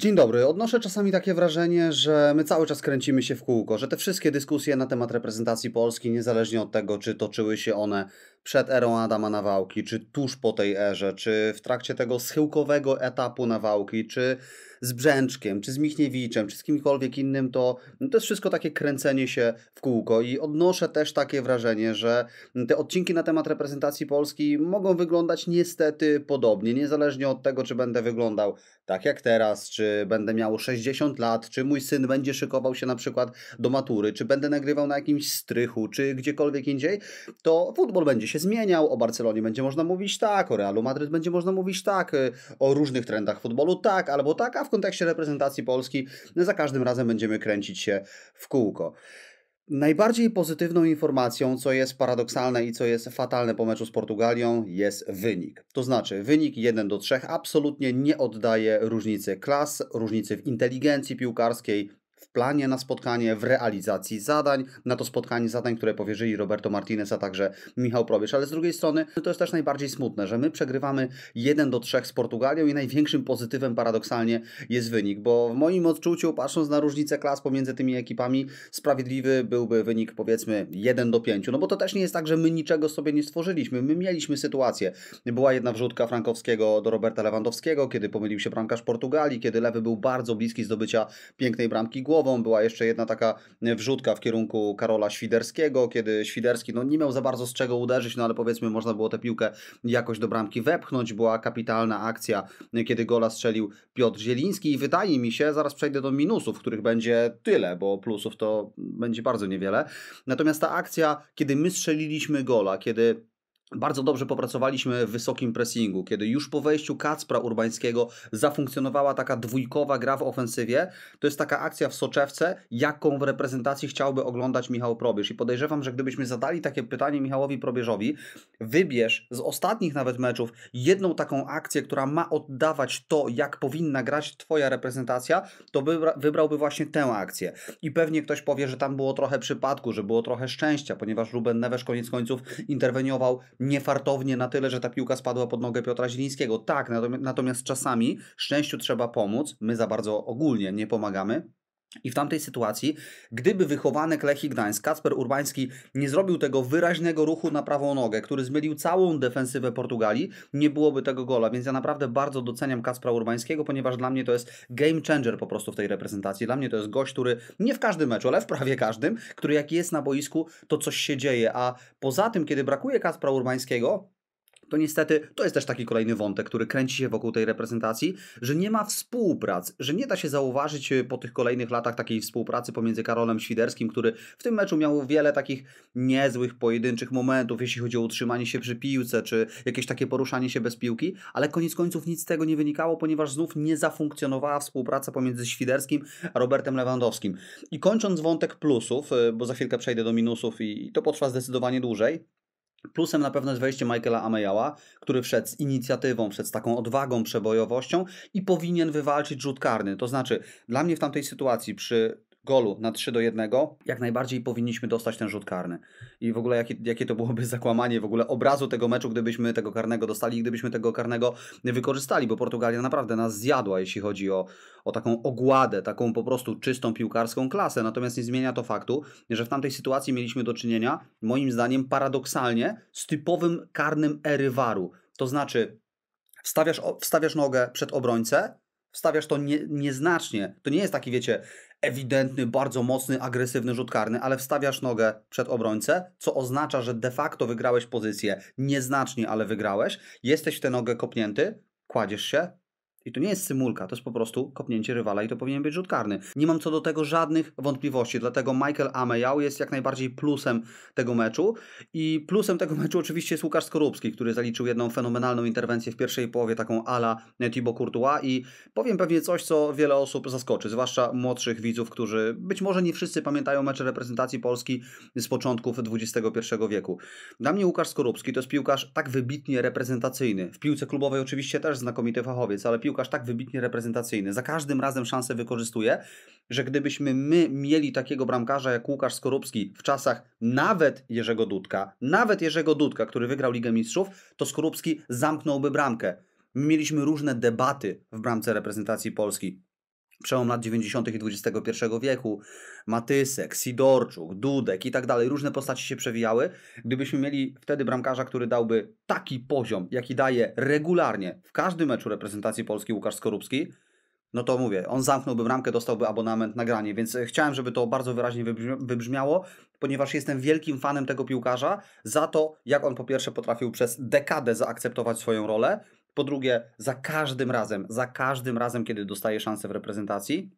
Dzień dobry. Odnoszę czasami takie wrażenie, że my cały czas kręcimy się w kółko, że te wszystkie dyskusje na temat reprezentacji Polski, niezależnie od tego, czy toczyły się one przed erą Adama Nawałki, czy tuż po tej erze, czy w trakcie tego schyłkowego etapu Nawałki, czy z Brzęczkiem, czy z Michniewiczem, czy z kimkolwiek innym, to no, to jest wszystko takie kręcenie się w kółko i odnoszę też takie wrażenie, że te odcinki na temat reprezentacji Polski mogą wyglądać niestety podobnie, niezależnie od tego, czy będę wyglądał tak jak teraz, czy będę miał 60 lat, czy mój syn będzie szykował się na przykład do matury, czy będę nagrywał na jakimś strychu, czy gdziekolwiek indziej, to futbol będzie się zmieniał, o Barcelonie będzie można mówić tak, o Realu Madryt będzie można mówić tak, o różnych trendach futbolu tak albo tak, a w kontekście reprezentacji Polski za każdym razem będziemy kręcić się w kółko. Najbardziej pozytywną informacją, co jest paradoksalne i co jest fatalne po meczu z Portugalią, jest wynik. To znaczy, wynik 1 do 3 absolutnie nie oddaje różnicy klas, różnicy w inteligencji piłkarskiej, w planie na spotkanie, w realizacji zadań, na to spotkanie zadań, które powierzyli Roberto Martinez, a także Michał Probierz. Ale z drugiej strony to jest też najbardziej smutne, że my przegrywamy 1 do 3 z Portugalią i największym pozytywem paradoksalnie jest wynik, bo w moim odczuciu, patrząc na różnicę klas pomiędzy tymi ekipami, sprawiedliwy byłby wynik powiedzmy 1 do 5, no bo to też nie jest tak, że my niczego sobie nie stworzyliśmy, my mieliśmy sytuację. Była jedna wrzutka Frankowskiego do Roberta Lewandowskiego, kiedy pomylił się bramkarz Portugalii, kiedy lewy był bardzo bliski zdobycia pięknej bramki głową. Była jeszcze jedna taka wrzutka w kierunku Karola Świderskiego, kiedy Świderski no, nie miał za bardzo z czego uderzyć, no ale powiedzmy można było tę piłkę jakoś do bramki wepchnąć. Była kapitalna akcja, kiedy gola strzelił Piotr Zieliński i wydaje mi się, zaraz przejdę do minusów, których będzie tyle, bo plusów to będzie bardzo niewiele. Natomiast ta akcja, kiedy my strzeliliśmy gola, kiedy bardzo dobrze popracowaliśmy w wysokim pressingu, kiedy już po wejściu Kacpra Urbańskiego zafunkcjonowała taka dwójkowa gra w ofensywie. To jest taka akcja w soczewce, jaką w reprezentacji chciałby oglądać Michał Probierz. I podejrzewam, że gdybyśmy zadali takie pytanie Michałowi Probierzowi, wybierz z ostatnich nawet meczów jedną taką akcję, która ma oddawać to, jak powinna grać Twoja reprezentacja, to wybrałby właśnie tę akcję. I pewnie ktoś powie, że tam było trochę przypadku, że było trochę szczęścia, ponieważ Ruben Neves koniec końców interweniował niefartownie na tyle, że ta piłka spadła pod nogę Piotra Zielińskiego. Tak, natomiast, natomiast czasami szczęściu trzeba pomóc. My za bardzo ogólnie nie pomagamy. I w tamtej sytuacji, gdyby wychowany Lechi Gdańsk, Kasper Urbański nie zrobił tego wyraźnego ruchu na prawą nogę, który zmylił całą defensywę Portugalii, nie byłoby tego gola, więc ja naprawdę bardzo doceniam Kaspra Urbańskiego, ponieważ dla mnie to jest game changer po prostu w tej reprezentacji. Dla mnie to jest gość, który nie w każdym meczu, ale w prawie każdym, który jak jest na boisku, to coś się dzieje, a poza tym, kiedy brakuje Kaspra Urbańskiego, to niestety to jest też taki kolejny wątek, który kręci się wokół tej reprezentacji, że nie ma współprac, że nie da się zauważyć y, po tych kolejnych latach takiej współpracy pomiędzy Karolem Świderskim, który w tym meczu miał wiele takich niezłych, pojedynczych momentów, jeśli chodzi o utrzymanie się przy piłce, czy jakieś takie poruszanie się bez piłki, ale koniec końców nic z tego nie wynikało, ponieważ znów nie zafunkcjonowała współpraca pomiędzy Świderskim a Robertem Lewandowskim. I kończąc wątek plusów, y, bo za chwilkę przejdę do minusów i to potrwa zdecydowanie dłużej, Plusem na pewno jest wejście Michaela Amejała, który wszedł z inicjatywą, przed taką odwagą, przebojowością i powinien wywalczyć rzut karny. To znaczy, dla mnie w tamtej sytuacji, przy golu na 3 do 1, jak najbardziej powinniśmy dostać ten rzut karny. I w ogóle jakie, jakie to byłoby zakłamanie w ogóle obrazu tego meczu, gdybyśmy tego karnego dostali i gdybyśmy tego karnego wykorzystali, bo Portugalia naprawdę nas zjadła, jeśli chodzi o, o taką ogładę, taką po prostu czystą piłkarską klasę. Natomiast nie zmienia to faktu, że w tamtej sytuacji mieliśmy do czynienia, moim zdaniem paradoksalnie, z typowym karnym ery waru. To znaczy, wstawiasz, wstawiasz nogę przed obrońcę, wstawiasz to nie, nieznacznie. To nie jest taki, wiecie, ewidentny, bardzo mocny, agresywny rzut karny, ale wstawiasz nogę przed obrońcę, co oznacza, że de facto wygrałeś pozycję, nieznacznie, ale wygrałeś, jesteś w tę nogę kopnięty, kładziesz się, i to nie jest symulka, to jest po prostu kopnięcie rywala i to powinien być rzut karny. Nie mam co do tego żadnych wątpliwości, dlatego Michael Amejał jest jak najbardziej plusem tego meczu i plusem tego meczu oczywiście jest Łukasz Skorupski, który zaliczył jedną fenomenalną interwencję w pierwszej połowie, taką ala Thibaut Courtois i powiem pewnie coś, co wiele osób zaskoczy, zwłaszcza młodszych widzów, którzy być może nie wszyscy pamiętają mecze reprezentacji Polski z początków XXI wieku. Dla mnie Łukasz Skorupski to jest piłkarz tak wybitnie reprezentacyjny. W piłce klubowej oczywiście też znakomity fachowiec, ale piłka piłkarz tak wybitnie reprezentacyjny, za każdym razem szansę wykorzystuje, że gdybyśmy my mieli takiego bramkarza jak Łukasz Skorupski w czasach nawet Jerzego Dudka, nawet Jerzego Dudka, który wygrał Ligę Mistrzów, to Skorupski zamknąłby bramkę. My mieliśmy różne debaty w bramce reprezentacji Polski przełom lat 90. i XXI wieku, Matysek, Sidorczuk, Dudek i tak dalej, różne postaci się przewijały. Gdybyśmy mieli wtedy bramkarza, który dałby taki poziom, jaki daje regularnie w każdym meczu reprezentacji Polski Łukasz Skorupski, no to mówię, on zamknąłby bramkę, dostałby abonament na granie, więc e, chciałem, żeby to bardzo wyraźnie wybrzmiało, ponieważ jestem wielkim fanem tego piłkarza za to, jak on po pierwsze potrafił przez dekadę zaakceptować swoją rolę, po drugie, za każdym razem, za każdym razem, kiedy dostaje szansę w reprezentacji,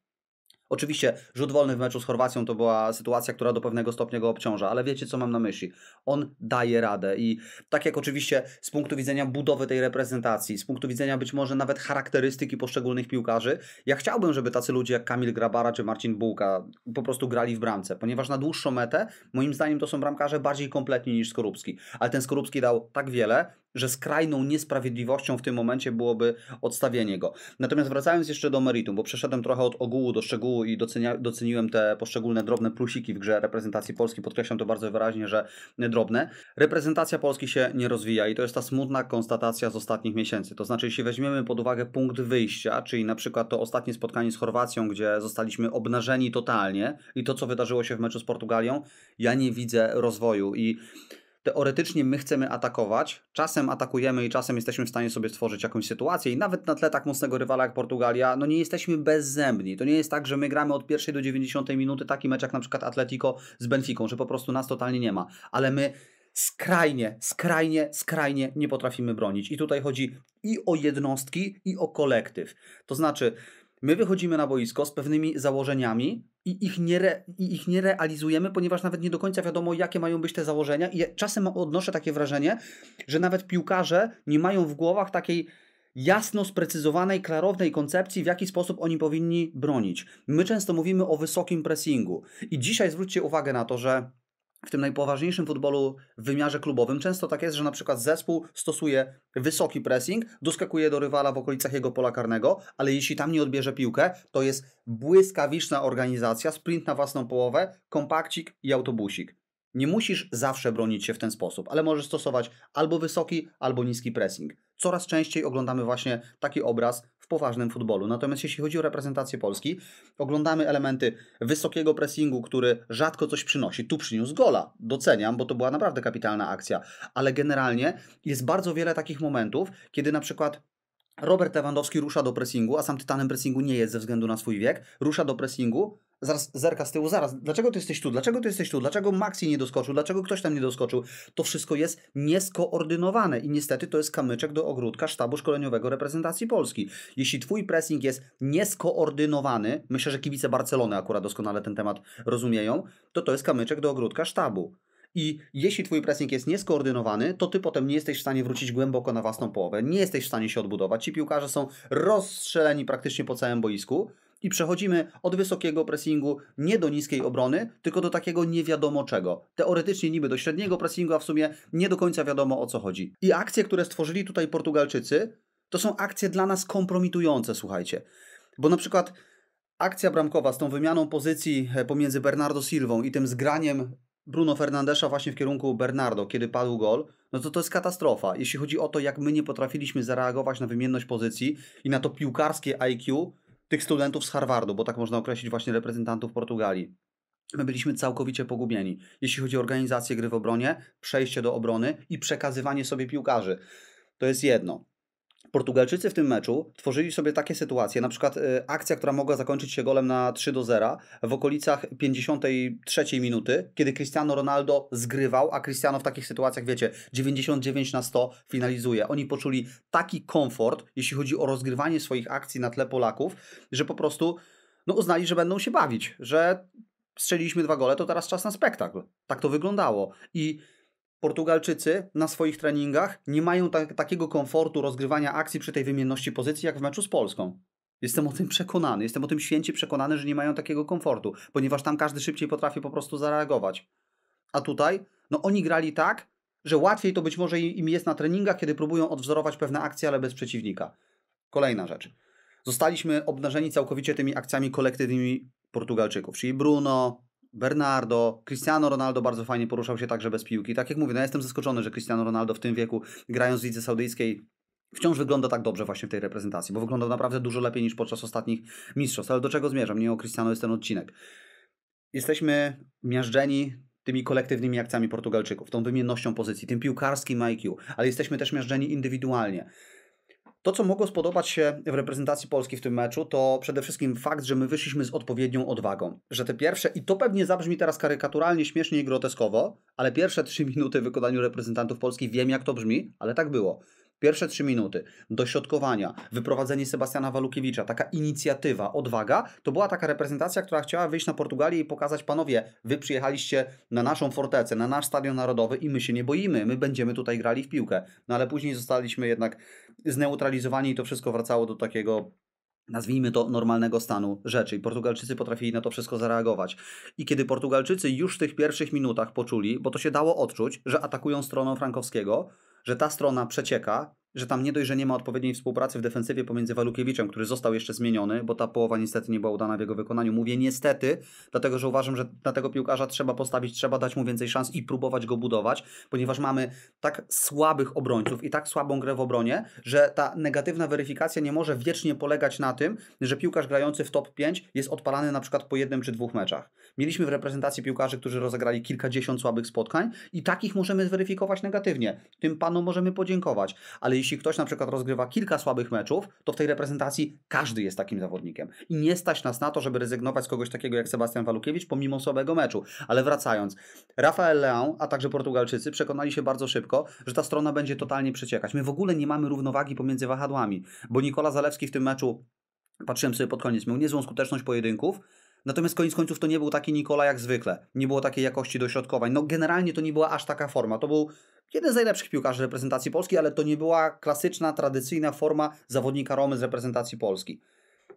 Oczywiście rzut wolny w meczu z Chorwacją to była sytuacja, która do pewnego stopnia go obciąża, ale wiecie co mam na myśli. On daje radę i tak jak oczywiście z punktu widzenia budowy tej reprezentacji, z punktu widzenia być może nawet charakterystyki poszczególnych piłkarzy, ja chciałbym, żeby tacy ludzie jak Kamil Grabara czy Marcin Bułka po prostu grali w bramce, ponieważ na dłuższą metę moim zdaniem to są bramkarze bardziej kompletni niż Skorupski, ale ten Skorupski dał tak wiele, że skrajną niesprawiedliwością w tym momencie byłoby odstawienie go. Natomiast wracając jeszcze do meritum, bo przeszedłem trochę od ogółu do szczegółu i docenia, doceniłem te poszczególne drobne plusiki w grze reprezentacji Polski, podkreślam to bardzo wyraźnie, że drobne. Reprezentacja Polski się nie rozwija i to jest ta smutna konstatacja z ostatnich miesięcy. To znaczy, jeśli weźmiemy pod uwagę punkt wyjścia, czyli na przykład to ostatnie spotkanie z Chorwacją, gdzie zostaliśmy obnażeni totalnie i to, co wydarzyło się w meczu z Portugalią, ja nie widzę rozwoju i teoretycznie my chcemy atakować, czasem atakujemy i czasem jesteśmy w stanie sobie stworzyć jakąś sytuację i nawet na tle tak mocnego rywala jak Portugalia, no nie jesteśmy bezzębni. To nie jest tak, że my gramy od pierwszej do 90 minuty taki mecz jak na przykład Atletico z Benfiką, że po prostu nas totalnie nie ma, ale my skrajnie, skrajnie, skrajnie nie potrafimy bronić. I tutaj chodzi i o jednostki, i o kolektyw. To znaczy, My wychodzimy na boisko z pewnymi założeniami i ich, nie re, i ich nie realizujemy, ponieważ nawet nie do końca wiadomo, jakie mają być te założenia. I czasem odnoszę takie wrażenie, że nawet piłkarze nie mają w głowach takiej jasno sprecyzowanej, klarownej koncepcji, w jaki sposób oni powinni bronić. My często mówimy o wysokim pressingu. I dzisiaj zwróćcie uwagę na to, że w tym najpoważniejszym futbolu w wymiarze klubowym często tak jest, że na przykład zespół stosuje wysoki pressing, doskakuje do rywala w okolicach jego pola karnego, ale jeśli tam nie odbierze piłkę, to jest błyskawiczna organizacja, sprint na własną połowę, kompakcik i autobusik. Nie musisz zawsze bronić się w ten sposób, ale możesz stosować albo wysoki, albo niski pressing. Coraz częściej oglądamy właśnie taki obraz poważnym futbolu. Natomiast jeśli chodzi o reprezentację Polski, oglądamy elementy wysokiego pressingu, który rzadko coś przynosi. Tu przyniósł gola, doceniam, bo to była naprawdę kapitalna akcja, ale generalnie jest bardzo wiele takich momentów, kiedy na przykład Robert Lewandowski rusza do pressingu, a sam tytanem pressingu nie jest ze względu na swój wiek. Rusza do pressingu, zaraz zerka z tyłu, zaraz, dlaczego ty jesteś tu, dlaczego ty jesteś tu, dlaczego Maxi nie doskoczył, dlaczego ktoś tam nie doskoczył. To wszystko jest nieskoordynowane i niestety to jest kamyczek do ogródka sztabu szkoleniowego reprezentacji Polski. Jeśli twój pressing jest nieskoordynowany, myślę, że kibice Barcelony akurat doskonale ten temat rozumieją, to to jest kamyczek do ogródka sztabu. I jeśli twój pressing jest nieskoordynowany, to ty potem nie jesteś w stanie wrócić głęboko na własną połowę, nie jesteś w stanie się odbudować. Ci piłkarze są rozstrzeleni praktycznie po całym boisku i przechodzimy od wysokiego pressingu nie do niskiej obrony, tylko do takiego nie wiadomo czego. Teoretycznie niby do średniego pressingu, a w sumie nie do końca wiadomo o co chodzi. I akcje, które stworzyli tutaj Portugalczycy, to są akcje dla nas kompromitujące, słuchajcie. Bo na przykład akcja bramkowa z tą wymianą pozycji e, pomiędzy Bernardo Silvą i tym zgraniem Bruno Fernandesza właśnie w kierunku Bernardo, kiedy padł gol, no to to jest katastrofa. Jeśli chodzi o to, jak my nie potrafiliśmy zareagować na wymienność pozycji i na to piłkarskie IQ tych studentów z Harvardu, bo tak można określić właśnie reprezentantów Portugalii. My byliśmy całkowicie pogubieni, jeśli chodzi o organizację gry w obronie, przejście do obrony i przekazywanie sobie piłkarzy. To jest jedno. Portugalczycy w tym meczu tworzyli sobie takie sytuacje, na przykład e, akcja, która mogła zakończyć się golem na 3 do 0 w okolicach 53 minuty, kiedy Cristiano Ronaldo zgrywał, a Cristiano w takich sytuacjach, wiecie, 99 na 100 finalizuje. Oni poczuli taki komfort, jeśli chodzi o rozgrywanie swoich akcji na tle Polaków, że po prostu no, uznali, że będą się bawić, że strzeliliśmy dwa gole, to teraz czas na spektakl. Tak to wyglądało. I Portugalczycy na swoich treningach nie mają tak, takiego komfortu rozgrywania akcji przy tej wymienności pozycji jak w meczu z Polską. Jestem o tym przekonany, jestem o tym święcie przekonany, że nie mają takiego komfortu, ponieważ tam każdy szybciej potrafi po prostu zareagować. A tutaj, no oni grali tak, że łatwiej to być może im jest na treningach, kiedy próbują odwzorować pewne akcje, ale bez przeciwnika. Kolejna rzecz. Zostaliśmy obnażeni całkowicie tymi akcjami kolektywnymi Portugalczyków, czyli Bruno, Bernardo, Cristiano Ronaldo bardzo fajnie poruszał się także bez piłki. Tak jak mówię, no ja jestem zaskoczony, że Cristiano Ronaldo w tym wieku, grając w Lidze Saudyjskiej, wciąż wygląda tak dobrze właśnie w tej reprezentacji, bo wyglądał naprawdę dużo lepiej niż podczas ostatnich mistrzostw. Ale do czego zmierzam? Nie o Cristiano jest ten odcinek. Jesteśmy miażdżeni tymi kolektywnymi akcjami Portugalczyków, tą wymiennością pozycji, tym piłkarskim IQ, ale jesteśmy też miażdżeni indywidualnie. To, co mogło spodobać się w reprezentacji Polski w tym meczu, to przede wszystkim fakt, że my wyszliśmy z odpowiednią odwagą. Że te pierwsze, i to pewnie zabrzmi teraz karykaturalnie, śmiesznie i groteskowo, ale pierwsze trzy minuty w wykonaniu reprezentantów Polski, wiem jak to brzmi, ale tak było. Pierwsze trzy minuty, dośrodkowania, wyprowadzenie Sebastiana Walukiewicza, taka inicjatywa, odwaga, to była taka reprezentacja, która chciała wyjść na Portugalię i pokazać, panowie, wy przyjechaliście na naszą fortecę, na nasz stadion narodowy i my się nie boimy, my będziemy tutaj grali w piłkę. No ale później zostaliśmy jednak zneutralizowani i to wszystko wracało do takiego nazwijmy to normalnego stanu rzeczy. I Portugalczycy potrafili na to wszystko zareagować. I kiedy Portugalczycy już w tych pierwszych minutach poczuli, bo to się dało odczuć, że atakują stroną Frankowskiego, że ta strona przecieka że tam nie dość, że nie ma odpowiedniej współpracy w defensywie pomiędzy Walukiewiczem, który został jeszcze zmieniony, bo ta połowa niestety nie była udana w jego wykonaniu. Mówię niestety, dlatego że uważam, że na tego piłkarza trzeba postawić, trzeba dać mu więcej szans i próbować go budować, ponieważ mamy tak słabych obrońców i tak słabą grę w obronie, że ta negatywna weryfikacja nie może wiecznie polegać na tym, że piłkarz grający w top 5 jest odpalany na przykład po jednym czy dwóch meczach. Mieliśmy w reprezentacji piłkarzy, którzy rozegrali kilkadziesiąt słabych spotkań i takich możemy zweryfikować negatywnie. Tym panom możemy podziękować, ale jeśli ktoś na przykład rozgrywa kilka słabych meczów, to w tej reprezentacji każdy jest takim zawodnikiem. I nie stać nas na to, żeby rezygnować z kogoś takiego jak Sebastian Walukiewicz pomimo słabego meczu. Ale wracając, Rafael Leão, a także Portugalczycy przekonali się bardzo szybko, że ta strona będzie totalnie przeciekać. My w ogóle nie mamy równowagi pomiędzy wahadłami, bo Nikola Zalewski w tym meczu Patrzyłem sobie pod koniec, miał niezłą skuteczność pojedynków, Natomiast koniec końców to nie był taki Nikola jak zwykle. Nie było takiej jakości dośrodkowań. No generalnie to nie była aż taka forma. To był jeden z najlepszych piłkarzy reprezentacji Polski, ale to nie była klasyczna, tradycyjna forma zawodnika Romy z reprezentacji Polski.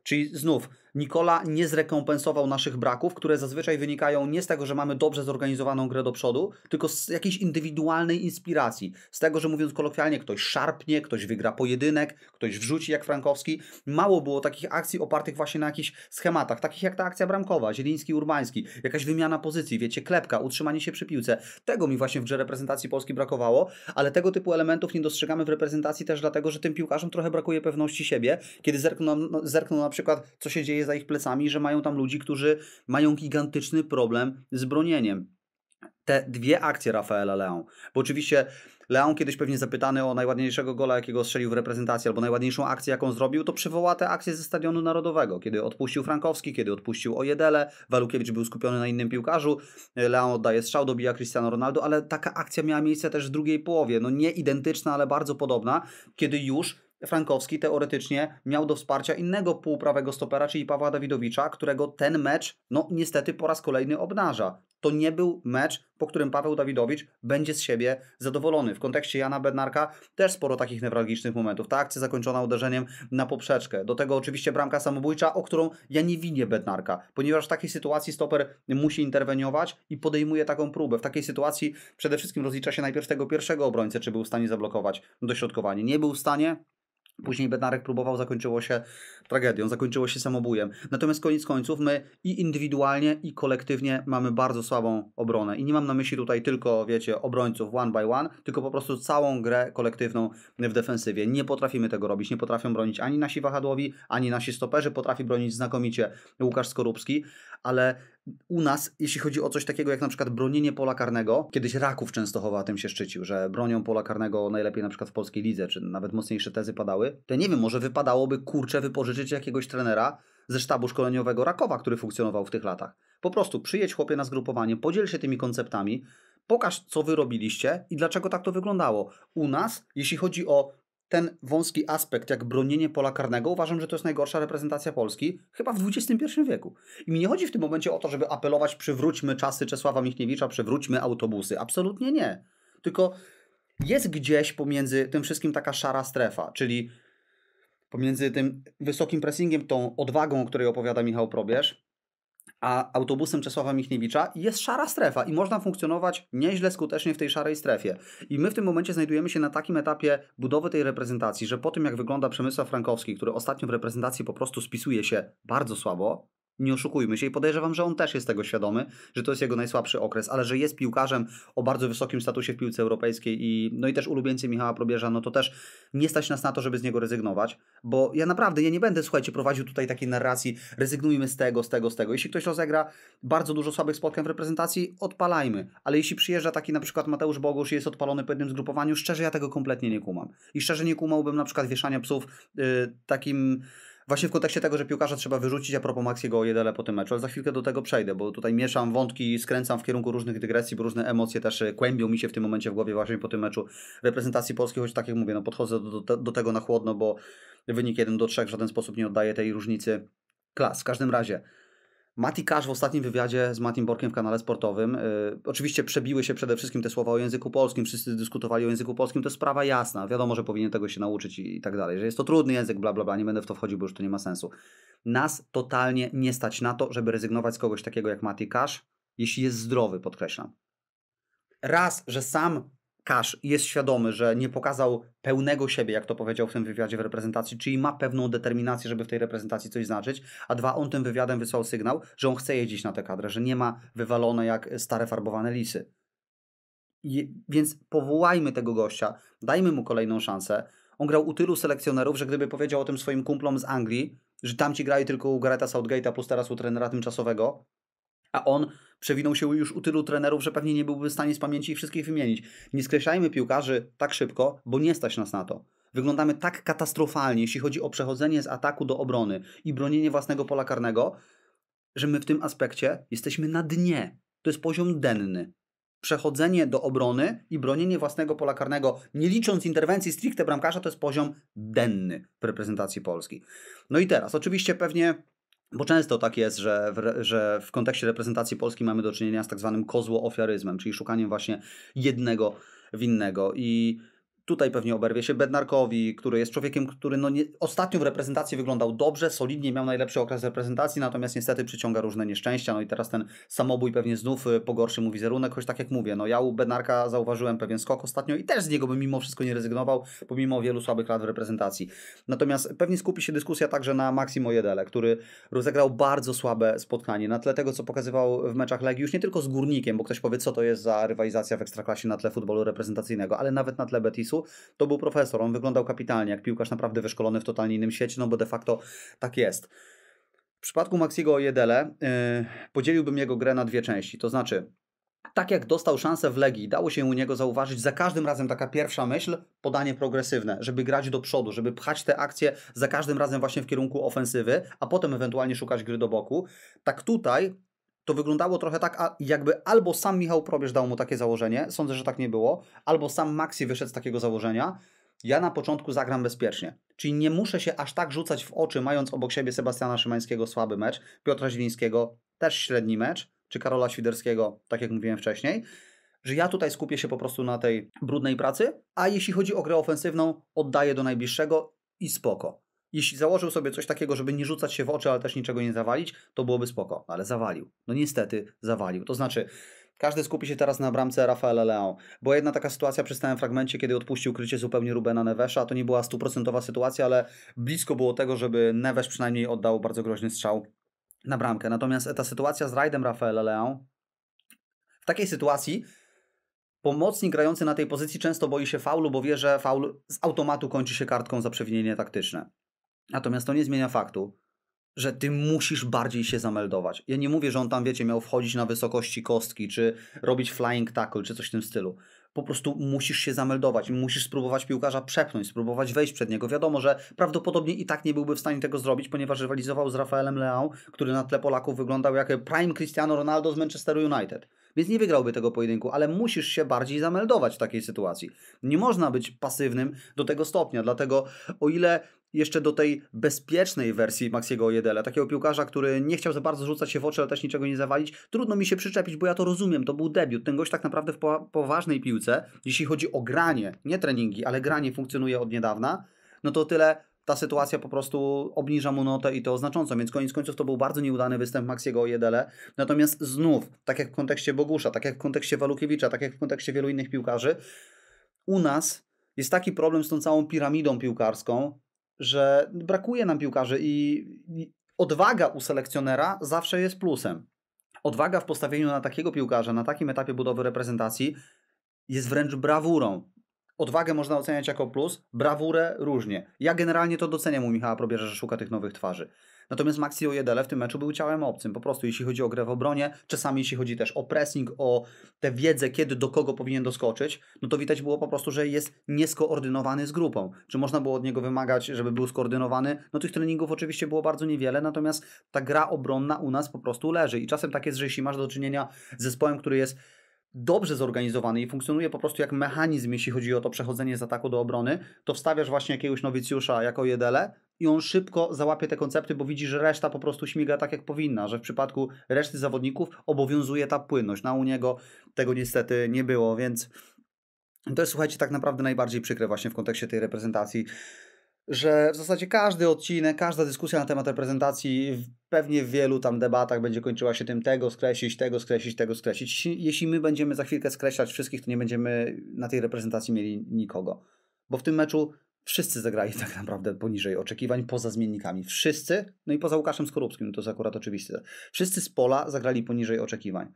Czyli znów Nikola nie zrekompensował naszych braków, które zazwyczaj wynikają nie z tego, że mamy dobrze zorganizowaną grę do przodu, tylko z jakiejś indywidualnej inspiracji. Z tego, że mówiąc kolokwialnie, ktoś szarpnie, ktoś wygra pojedynek, ktoś wrzuci jak Frankowski. Mało było takich akcji opartych właśnie na jakichś schematach, takich jak ta akcja bramkowa, Zieliński-Urbański, jakaś wymiana pozycji, wiecie, klepka, utrzymanie się przy piłce. Tego mi właśnie w grze reprezentacji Polski brakowało, ale tego typu elementów nie dostrzegamy w reprezentacji też dlatego, że tym piłkarzom trochę brakuje pewności siebie. Kiedy zerkną, no, zerkną na przykład, co się dzieje dzieje za ich plecami, że mają tam ludzi, którzy mają gigantyczny problem z bronieniem. Te dwie akcje Rafaela Leon, bo oczywiście Leon kiedyś pewnie zapytany o najładniejszego gola, jakiego strzelił w reprezentacji, albo najładniejszą akcję, jaką zrobił, to przywoła te akcje ze Stadionu Narodowego, kiedy odpuścił Frankowski, kiedy odpuścił Ojedele, Walukiewicz był skupiony na innym piłkarzu, Leon oddaje strzał, dobija Cristiano Ronaldo, ale taka akcja miała miejsce też w drugiej połowie, no nie identyczna, ale bardzo podobna, kiedy już Frankowski teoretycznie miał do wsparcia innego półprawego stopera, czyli Pawła Dawidowicza, którego ten mecz, no niestety po raz kolejny obnaża. To nie był mecz, po którym Paweł Dawidowicz będzie z siebie zadowolony. W kontekście Jana Bednarka też sporo takich newralgicznych momentów. Ta akcja zakończona uderzeniem na poprzeczkę. Do tego oczywiście bramka samobójcza, o którą ja nie winię Bednarka, ponieważ w takiej sytuacji stoper musi interweniować i podejmuje taką próbę. W takiej sytuacji przede wszystkim rozlicza się najpierw tego pierwszego obrońcę, czy był w stanie zablokować dośrodkowanie. Nie był w stanie, Później Bednarek próbował, zakończyło się tragedią, zakończyło się samobujem. Natomiast koniec końców my i indywidualnie, i kolektywnie mamy bardzo słabą obronę. I nie mam na myśli tutaj tylko, wiecie, obrońców one by one, tylko po prostu całą grę kolektywną w defensywie. Nie potrafimy tego robić, nie potrafią bronić ani nasi wahadłowi, ani nasi stoperzy. Potrafi bronić znakomicie Łukasz Skorupski, ale u nas, jeśli chodzi o coś takiego jak na przykład bronienie pola karnego, kiedyś Raków Częstochowa tym się szczycił, że bronią pola karnego najlepiej na przykład w polskiej lidze, czy nawet mocniejsze tezy padały, to nie wiem, może wypadałoby kurcze wypożyczyć pożyczyć jakiegoś trenera ze sztabu szkoleniowego Rakowa, który funkcjonował w tych latach. Po prostu przyjedź chłopie na zgrupowanie, podziel się tymi konceptami, pokaż co wy robiliście i dlaczego tak to wyglądało. U nas, jeśli chodzi o ten wąski aspekt, jak bronienie pola karnego, uważam, że to jest najgorsza reprezentacja Polski chyba w XXI wieku. I mi nie chodzi w tym momencie o to, żeby apelować przywróćmy czasy Czesława Michniewicza, przywróćmy autobusy. Absolutnie nie. Tylko jest gdzieś pomiędzy tym wszystkim taka szara strefa, czyli pomiędzy tym wysokim pressingiem, tą odwagą, o której opowiada Michał Probierz, a autobusem Czesława Michniewicza jest szara strefa i można funkcjonować nieźle skutecznie w tej szarej strefie. I my w tym momencie znajdujemy się na takim etapie budowy tej reprezentacji, że po tym jak wygląda Przemysław Frankowski, który ostatnio w reprezentacji po prostu spisuje się bardzo słabo, nie oszukujmy się i podejrzewam, że on też jest tego świadomy, że to jest jego najsłabszy okres, ale że jest piłkarzem o bardzo wysokim statusie w piłce europejskiej i no i też ulubieńcy Michała Probierza, no to też nie stać nas na to, żeby z niego rezygnować, bo ja naprawdę, ja nie będę, słuchajcie, prowadził tutaj takiej narracji, rezygnujmy z tego, z tego, z tego. Jeśli ktoś rozegra bardzo dużo słabych spotkań w reprezentacji, odpalajmy, ale jeśli przyjeżdża taki na przykład Mateusz Bogusz i jest odpalony po jednym zgrupowaniu, szczerze ja tego kompletnie nie kumam. I szczerze nie kumałbym na przykład wieszania psów yy, takim Właśnie w kontekście tego, że piłkarza trzeba wyrzucić a propos Maxiego Jedele po tym meczu, ale za chwilkę do tego przejdę, bo tutaj mieszam wątki, skręcam w kierunku różnych dygresji, bo różne emocje też e, kłębią mi się w tym momencie w głowie właśnie po tym meczu reprezentacji polskiej, choć tak jak mówię, no podchodzę do, do, do tego na chłodno, bo wynik 1 do 3 w żaden sposób nie oddaje tej różnicy klas. W każdym razie Mati Kasz w ostatnim wywiadzie z Matim Borkiem w kanale sportowym, y, oczywiście przebiły się przede wszystkim te słowa o języku polskim, wszyscy dyskutowali o języku polskim, to sprawa jasna, wiadomo, że powinien tego się nauczyć i, i tak dalej, że jest to trudny język, bla, bla, bla, nie będę w to wchodził, bo już to nie ma sensu. Nas totalnie nie stać na to, żeby rezygnować z kogoś takiego jak Mati Kasz, jeśli jest zdrowy, podkreślam. Raz, że sam Kasz jest świadomy, że nie pokazał pełnego siebie, jak to powiedział w tym wywiadzie w reprezentacji, czyli ma pewną determinację, żeby w tej reprezentacji coś znaczyć, a dwa, on tym wywiadem wysłał sygnał, że on chce jeździć na tę kadrę, że nie ma wywalone jak stare farbowane lisy. I, więc powołajmy tego gościa, dajmy mu kolejną szansę. On grał u tylu selekcjonerów, że gdyby powiedział o tym swoim kumplom z Anglii, że tam ci grali tylko u Gareta Southgate'a plus teraz u trenera tymczasowego, a on przewinął się już u tylu trenerów, że pewnie nie byłby w stanie z pamięci ich wszystkich wymienić. Nie skreślajmy piłkarzy tak szybko, bo nie stać nas na to. Wyglądamy tak katastrofalnie, jeśli chodzi o przechodzenie z ataku do obrony i bronienie własnego pola karnego, że my w tym aspekcie jesteśmy na dnie. To jest poziom denny. Przechodzenie do obrony i bronienie własnego pola karnego, nie licząc interwencji stricte bramkarza, to jest poziom denny w reprezentacji Polski. No i teraz, oczywiście pewnie bo często tak jest, że w, że w kontekście reprezentacji Polski mamy do czynienia z tak zwanym kozłoofiaryzmem, czyli szukaniem właśnie jednego winnego. I Tutaj pewnie oberwie się Bednarkowi, który jest człowiekiem, który no nie, ostatnio w reprezentacji wyglądał dobrze, solidnie, miał najlepszy okres reprezentacji, natomiast niestety przyciąga różne nieszczęścia. No i teraz ten samobój pewnie znów y, pogorszy mu wizerunek, choć tak jak mówię, no ja u Bednarka zauważyłem pewien skok ostatnio i też z niego bym mimo wszystko nie rezygnował, pomimo wielu słabych lat w reprezentacji. Natomiast pewnie skupi się dyskusja także na Maximo Jedele, który rozegrał bardzo słabe spotkanie na tle tego, co pokazywał w meczach Legii, już nie tylko z Górnikiem, bo ktoś powie, co to jest za rywalizacja w Ekstraklasie na tle futbolu reprezentacyjnego, ale nawet na tle Betisu to był profesor. On wyglądał kapitalnie, jak piłkarz naprawdę wyszkolony w totalnie innym świecie, no bo de facto tak jest. W przypadku Maxiego Jedele yy, podzieliłbym jego grę na dwie części, to znaczy tak jak dostał szansę w Legii, dało się u niego zauważyć za każdym razem taka pierwsza myśl, podanie progresywne, żeby grać do przodu, żeby pchać te akcje za każdym razem właśnie w kierunku ofensywy, a potem ewentualnie szukać gry do boku. Tak tutaj to wyglądało trochę tak, jakby albo sam Michał Probierz dał mu takie założenie, sądzę, że tak nie było, albo sam Maxi wyszedł z takiego założenia. Ja na początku zagram bezpiecznie. Czyli nie muszę się aż tak rzucać w oczy, mając obok siebie Sebastiana Szymańskiego słaby mecz, Piotra Zielińskiego też średni mecz, czy Karola Świderskiego, tak jak mówiłem wcześniej, że ja tutaj skupię się po prostu na tej brudnej pracy, a jeśli chodzi o grę ofensywną, oddaję do najbliższego i spoko jeśli założył sobie coś takiego, żeby nie rzucać się w oczy, ale też niczego nie zawalić, to byłoby spoko, ale zawalił. No niestety zawalił. To znaczy, każdy skupi się teraz na bramce Rafaela Leão. Bo jedna taka sytuacja przy stałym fragmencie, kiedy odpuścił krycie zupełnie Rubena Nevesha, To nie była stuprocentowa sytuacja, ale blisko było tego, żeby Neves przynajmniej oddał bardzo groźny strzał na bramkę. Natomiast ta sytuacja z rajdem Rafaela Leão, w takiej sytuacji pomocnik grający na tej pozycji często boi się faulu, bo wie, że faul z automatu kończy się kartką za przewinienie taktyczne. Natomiast to nie zmienia faktu, że ty musisz bardziej się zameldować. Ja nie mówię, że on tam, wiecie, miał wchodzić na wysokości kostki, czy robić flying tackle, czy coś w tym stylu. Po prostu musisz się zameldować, musisz spróbować piłkarza przepchnąć, spróbować wejść przed niego. Wiadomo, że prawdopodobnie i tak nie byłby w stanie tego zrobić, ponieważ rywalizował z Rafaelem Leão, który na tle Polaków wyglądał jak prime Cristiano Ronaldo z Manchester United więc nie wygrałby tego pojedynku, ale musisz się bardziej zameldować w takiej sytuacji. Nie można być pasywnym do tego stopnia, dlatego o ile jeszcze do tej bezpiecznej wersji Maxiego Jedela, takiego piłkarza, który nie chciał za bardzo rzucać się w oczy, ale też niczego nie zawalić, trudno mi się przyczepić, bo ja to rozumiem, to był debiut. Ten gość tak naprawdę w poważnej piłce, jeśli chodzi o granie, nie treningi, ale granie funkcjonuje od niedawna, no to tyle ta sytuacja po prostu obniża mu notę i to znacząco, więc koniec końców to był bardzo nieudany występ Maxiego Jedele. Natomiast znów, tak jak w kontekście Bogusza, tak jak w kontekście Walukiewicza, tak jak w kontekście wielu innych piłkarzy, u nas jest taki problem z tą całą piramidą piłkarską, że brakuje nam piłkarzy i odwaga u selekcjonera zawsze jest plusem. Odwaga w postawieniu na takiego piłkarza na takim etapie budowy reprezentacji jest wręcz brawurą. Odwagę można oceniać jako plus, brawurę różnie. Ja generalnie to doceniam u Michała Probierza, że szuka tych nowych twarzy. Natomiast Maxi Ojedele w tym meczu był ciałem obcym. Po prostu jeśli chodzi o grę w obronie, czasami jeśli chodzi też o pressing, o tę wiedzę, kiedy do kogo powinien doskoczyć, no to widać było po prostu, że jest nieskoordynowany z grupą. Czy można było od niego wymagać, żeby był skoordynowany? No tych treningów oczywiście było bardzo niewiele, natomiast ta gra obronna u nas po prostu leży. I czasem tak jest, że jeśli masz do czynienia z zespołem, który jest dobrze zorganizowany i funkcjonuje po prostu jak mechanizm, jeśli chodzi o to przechodzenie z ataku do obrony, to wstawiasz właśnie jakiegoś nowicjusza jako jedele i on szybko załapie te koncepty, bo widzi, że reszta po prostu śmiga tak jak powinna, że w przypadku reszty zawodników obowiązuje ta płynność. Na no, u niego tego niestety nie było, więc to jest słuchajcie tak naprawdę najbardziej przykre właśnie w kontekście tej reprezentacji że w zasadzie każdy odcinek, każda dyskusja na temat reprezentacji pewnie w wielu tam debatach będzie kończyła się tym tego skreślić, tego skreślić, tego skreślić. Jeśli my będziemy za chwilkę skreślać wszystkich, to nie będziemy na tej reprezentacji mieli nikogo. Bo w tym meczu wszyscy zagrali tak naprawdę poniżej oczekiwań, poza zmiennikami. Wszyscy, no i poza Łukaszem Skorupskim, to jest akurat oczywiste. Wszyscy z pola zagrali poniżej oczekiwań.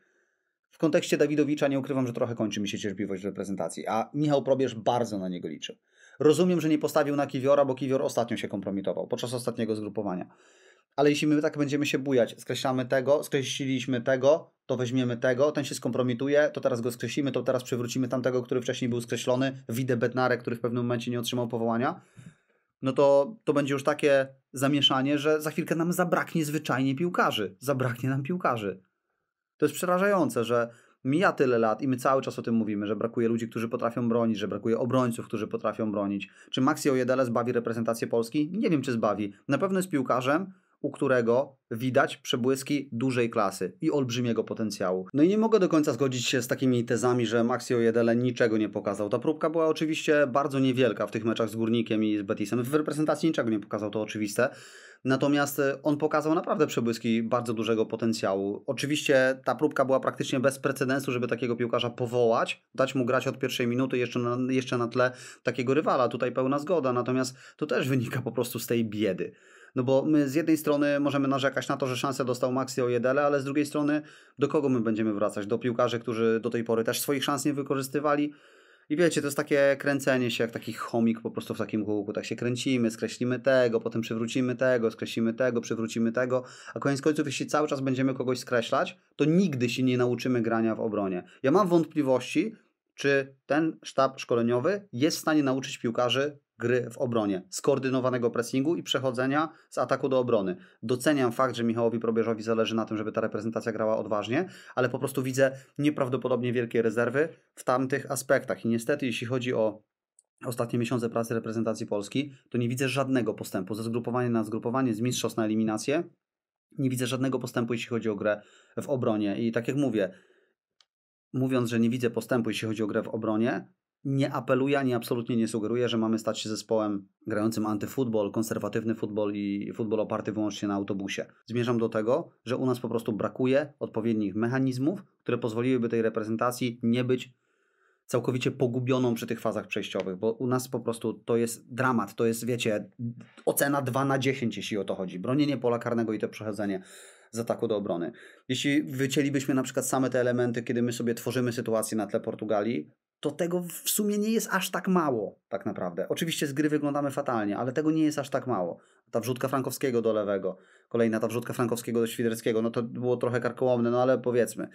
W kontekście Dawidowicza nie ukrywam, że trochę kończy mi się cierpliwość reprezentacji, a Michał Probierz bardzo na niego liczył. Rozumiem, że nie postawił na Kiwiora, bo Kiwior ostatnio się kompromitował, podczas ostatniego zgrupowania. Ale jeśli my tak będziemy się bujać, skreślamy tego, skreśliliśmy tego, to weźmiemy tego, ten się skompromituje, to teraz go skreślimy, to teraz przywrócimy tamtego, który wcześniej był skreślony, widę Bednarek, który w pewnym momencie nie otrzymał powołania, no to, to będzie już takie zamieszanie, że za chwilkę nam zabraknie zwyczajnie piłkarzy. Zabraknie nam piłkarzy. To jest przerażające, że mija tyle lat i my cały czas o tym mówimy, że brakuje ludzi, którzy potrafią bronić, że brakuje obrońców, którzy potrafią bronić. Czy Maxi Ojedele zbawi reprezentację Polski? Nie wiem, czy zbawi. Na pewno jest piłkarzem, u którego widać przebłyski dużej klasy i olbrzymiego potencjału. No i nie mogę do końca zgodzić się z takimi tezami, że Maxio Jedele niczego nie pokazał. Ta próbka była oczywiście bardzo niewielka w tych meczach z Górnikiem i z Betisem. W reprezentacji niczego nie pokazał, to oczywiste. Natomiast e, on pokazał naprawdę przebłyski bardzo dużego potencjału. Oczywiście ta próbka była praktycznie bez precedensu, żeby takiego piłkarza powołać, dać mu grać od pierwszej minuty jeszcze na, jeszcze na tle takiego rywala. Tutaj pełna zgoda, natomiast to też wynika po prostu z tej biedy. No bo my z jednej strony możemy narzekać na to, że szansę dostał Maxi Ojedele, ale z drugiej strony do kogo my będziemy wracać? Do piłkarzy, którzy do tej pory też swoich szans nie wykorzystywali. I wiecie, to jest takie kręcenie się jak taki chomik po prostu w takim kółku. Tak się kręcimy, skreślimy tego, potem przywrócimy tego, skreślimy tego, przywrócimy tego. A koniec końców, jeśli cały czas będziemy kogoś skreślać, to nigdy się nie nauczymy grania w obronie. Ja mam wątpliwości, czy ten sztab szkoleniowy jest w stanie nauczyć piłkarzy gry w obronie, skoordynowanego pressingu i przechodzenia z ataku do obrony. Doceniam fakt, że Michałowi Probierzowi zależy na tym, żeby ta reprezentacja grała odważnie, ale po prostu widzę nieprawdopodobnie wielkie rezerwy w tamtych aspektach. I niestety, jeśli chodzi o ostatnie miesiące pracy reprezentacji Polski, to nie widzę żadnego postępu ze zgrupowania na zgrupowanie, z mistrzostw na eliminację. Nie widzę żadnego postępu, jeśli chodzi o grę w obronie. I tak jak mówię, mówiąc, że nie widzę postępu, jeśli chodzi o grę w obronie, nie apeluje ani absolutnie nie sugeruje, że mamy stać się zespołem grającym antyfutbol, konserwatywny futbol i futbol oparty wyłącznie na autobusie. Zmierzam do tego, że u nas po prostu brakuje odpowiednich mechanizmów, które pozwoliłyby tej reprezentacji nie być całkowicie pogubioną przy tych fazach przejściowych, bo u nas po prostu to jest dramat, to jest, wiecie, ocena 2 na 10, jeśli o to chodzi. Bronienie pola karnego i to przechodzenie z ataku do obrony. Jeśli wycięlibyśmy na przykład same te elementy, kiedy my sobie tworzymy sytuację na tle Portugalii, to tego w sumie nie jest aż tak mało, tak naprawdę. Oczywiście z gry wyglądamy fatalnie, ale tego nie jest aż tak mało. Ta wrzutka Frankowskiego do lewego, kolejna ta wrzutka Frankowskiego do Świderskiego, no to było trochę karkołomne, no ale powiedzmy.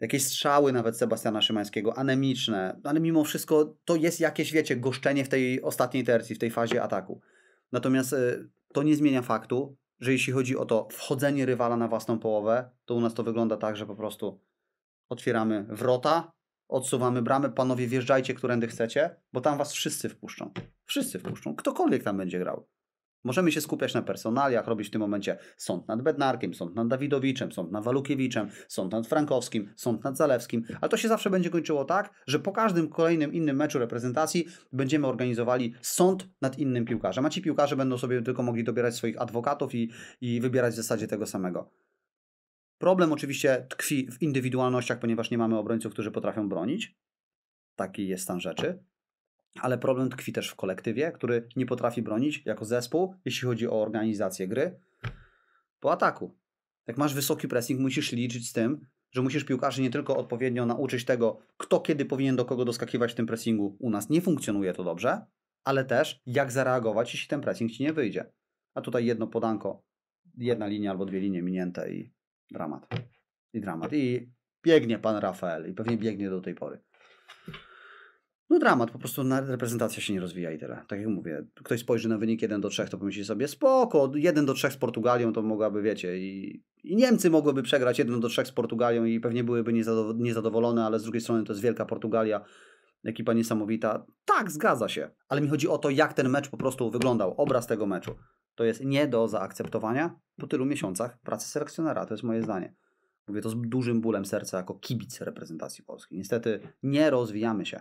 Jakieś strzały nawet Sebastiana Szymańskiego, anemiczne, no ale mimo wszystko to jest jakieś, wiecie, goszczenie w tej ostatniej tercji, w tej fazie ataku. Natomiast y, to nie zmienia faktu, że jeśli chodzi o to wchodzenie rywala na własną połowę, to u nas to wygląda tak, że po prostu otwieramy wrota, odsuwamy bramę, panowie wjeżdżajcie, którędy chcecie, bo tam was wszyscy wpuszczą. Wszyscy wpuszczą, ktokolwiek tam będzie grał. Możemy się skupiać na personaliach, robić w tym momencie sąd nad Bednarkiem, sąd nad Dawidowiczem, sąd nad Walukiewiczem, sąd nad Frankowskim, sąd nad Zalewskim, ale to się zawsze będzie kończyło tak, że po każdym kolejnym innym meczu reprezentacji będziemy organizowali sąd nad innym piłkarzem, a ci piłkarze będą sobie tylko mogli dobierać swoich adwokatów i, i wybierać w zasadzie tego samego. Problem oczywiście tkwi w indywidualnościach, ponieważ nie mamy obrońców, którzy potrafią bronić. Taki jest stan rzeczy. Ale problem tkwi też w kolektywie, który nie potrafi bronić jako zespół, jeśli chodzi o organizację gry. Po ataku. Jak masz wysoki pressing, musisz liczyć z tym, że musisz piłkarzy nie tylko odpowiednio nauczyć tego, kto kiedy powinien do kogo doskakiwać w tym pressingu. U nas nie funkcjonuje to dobrze, ale też jak zareagować, jeśli ten pressing ci nie wyjdzie. A tutaj jedno podanko, jedna linia albo dwie linie minięte i Dramat. I dramat. I biegnie pan Rafael i pewnie biegnie do tej pory. No dramat, po prostu reprezentacja się nie rozwija i tyle. Tak jak mówię, ktoś spojrzy na wynik 1 do 3, to pomyśli sobie, spoko, 1 do 3 z Portugalią to mogłaby, wiecie, i, i Niemcy mogłyby przegrać 1 do 3 z Portugalią i pewnie byłyby niezadow niezadowolone, ale z drugiej strony to jest wielka Portugalia, ekipa niesamowita. Tak, zgadza się, ale mi chodzi o to, jak ten mecz po prostu wyglądał, obraz tego meczu to jest nie do zaakceptowania po tylu miesiącach pracy selekcjonera. To jest moje zdanie. Mówię to z dużym bólem serca jako kibic reprezentacji polskiej. Niestety nie rozwijamy się.